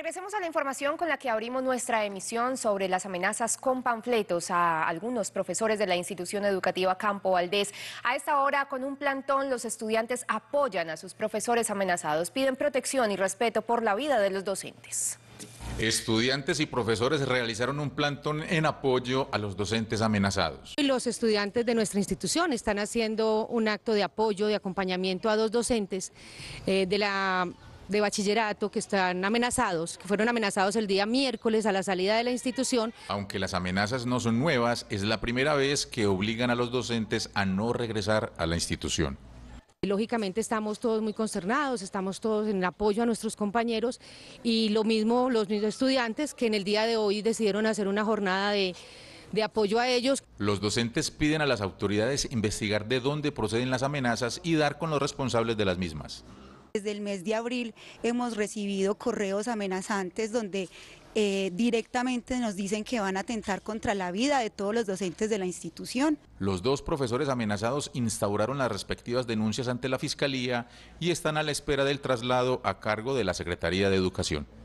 Regresemos a la información con la que abrimos nuestra emisión sobre las amenazas con panfletos a algunos profesores de la institución educativa Campo Valdés. A esta hora, con un plantón, los estudiantes apoyan a sus profesores amenazados, piden protección y respeto por la vida de los docentes. Estudiantes y profesores realizaron un plantón en apoyo a los docentes amenazados. Los estudiantes de nuestra institución están haciendo un acto de apoyo, de acompañamiento a dos docentes eh, de la de bachillerato que están amenazados, que fueron amenazados el día miércoles a la salida de la institución. Aunque las amenazas no son nuevas, es la primera vez que obligan a los docentes a no regresar a la institución. Lógicamente estamos todos muy consternados, estamos todos en apoyo a nuestros compañeros y lo mismo los mismos estudiantes que en el día de hoy decidieron hacer una jornada de, de apoyo a ellos. Los docentes piden a las autoridades investigar de dónde proceden las amenazas y dar con los responsables de las mismas. Desde el mes de abril hemos recibido correos amenazantes donde eh, directamente nos dicen que van a atentar contra la vida de todos los docentes de la institución. Los dos profesores amenazados instauraron las respectivas denuncias ante la Fiscalía y están a la espera del traslado a cargo de la Secretaría de Educación.